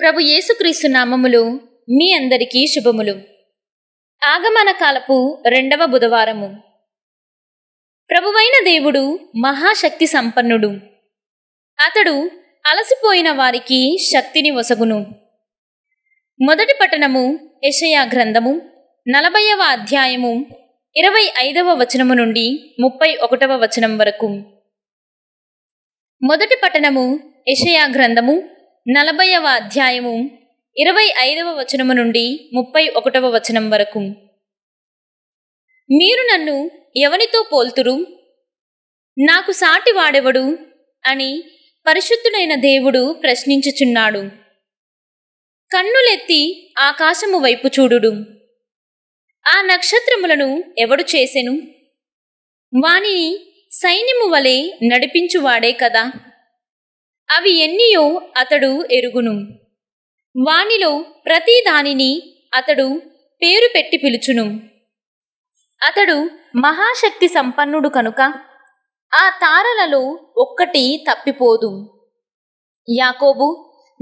ప్రభు యేసుక్రీస్తు నామములు మీ అందరికీ శుభములు ఆగమన కాలపు రెండవ బుధవారము ప్రభువైన దేవుడు మహాశక్తి సంపన్నుడు అతడు అలసిపోయిన వారికి శక్తిని వసగును మొదటి పట్టణము యషయా గ్రంథము నలభైవ అధ్యాయము ఇరవై ఐదవ వచనము నుండి ముప్పై ఒకటవ వచనం వరకు మొదటి పట్టణము యషయా గ్రంథము నలభైవ అధ్యాయము ఇరవై ఐదవ వచనము నుండి ముప్పై ఒకటవ వచనం వరకు మీరు నన్ను ఎవనితో పోల్తురు నాకు సాటి వాడెవడు అని పరిశుద్ధుడైన దేవుడు ప్రశ్నించుచున్నాడు కన్నులెత్తి ఆకాశము వైపు చూడుడు ఆ నక్షత్రములను ఎవడు చేసెను వాని సైన్యము వలె నడిపించువాడే కదా అవి ఎన్నియో అతడు ఎరుగును వానిలో ప్రతి దానిని అతడు పేరు పెట్టి పిలుచును అతడు మహాశక్తి సంపన్నుడు కనుక ఆ తారలలో ఒక్కటి తప్పిపోదు యాకోబు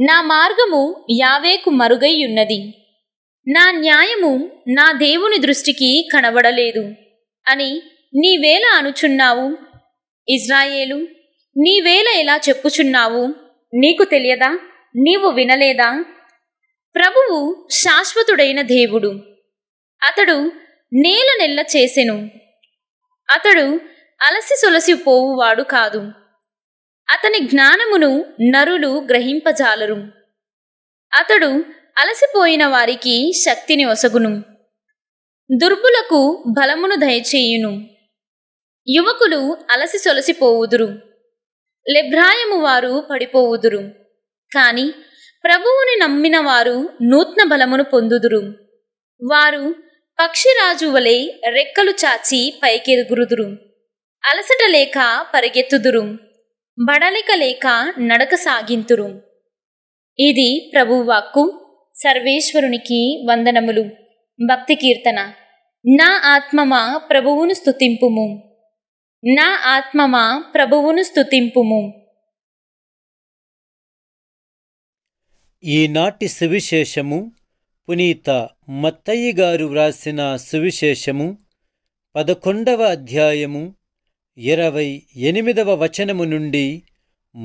నా మార్గము యావేకు మరుగై ఉన్నది నా న్యాయము నా దేవుని దృష్టికి కనబడలేదు అని నీవేలా అనుచున్నావు ఇజ్రాయేలు నీవేల ఇలా చెప్పుచున్నావు నీకు తెలియదా నీవు వినలేదా ప్రభువు శాశ్వతుడైన దేవుడు అతడు నేల నెల్ల చేసెను అతడు అలసి సొలసి పోవువాడు కాదు అతని జ్ఞానమును నరులు గ్రహింపజాలరు అతడు అలసిపోయిన వారికి శక్తిని ఒసగును దుర్బులకు బలమును దయచేయును యువకులు అలసి సొలసిపోవుదురు లెభ్రాయము వారు పడిపోవుదురు కాని ప్రభువుని నమ్మిన వారు నూత్న బలమును పొందుదురు వారు పక్షిరాజు వలె రెక్కలు చాచి పైకెరుగురుదురు అలసట లేక పరిగెత్తుదురు బడలిక లేక నడక సాగింతురు ఇది ప్రభువాక్కు సర్వేశ్వరునికి వందనములు భక్తి కీర్తన నా ఆత్మమా ప్రభువును స్థుతింపుము నా ఆత్మమా ప్రభువును స్థుతింపుము ఈనాటి సువిశేషము పునీత మత్తయ్య గారు వ్రాసిన సువిశేషము పదకొండవ అధ్యాయము ఇరవై ఎనిమిదవ వచనము నుండి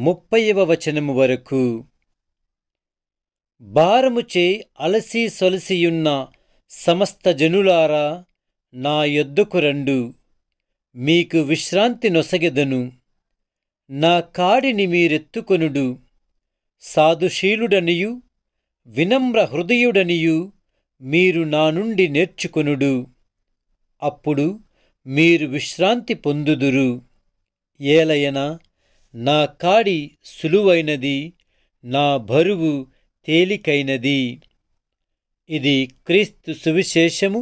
ముప్పైవ వచనము వరకు భారముచే అలసి సొలసియున్న సమస్త జనులారా నా యొద్దుకు రండు మీకు విశ్రాంతి నొసగెదను నా కాడిని మీరెత్తుకొనుడు సాధుశీలుడనియు వినమ్ర హృదయుడనియు మీరు నా నుండి నేర్చుకొనుడు అప్పుడు మీరు విశ్రాంతి పొందుదురు ఏలయన నా కాడి సులువైనది నా బరువు తేలికైనది ఇది క్రీస్తు సువిశేషము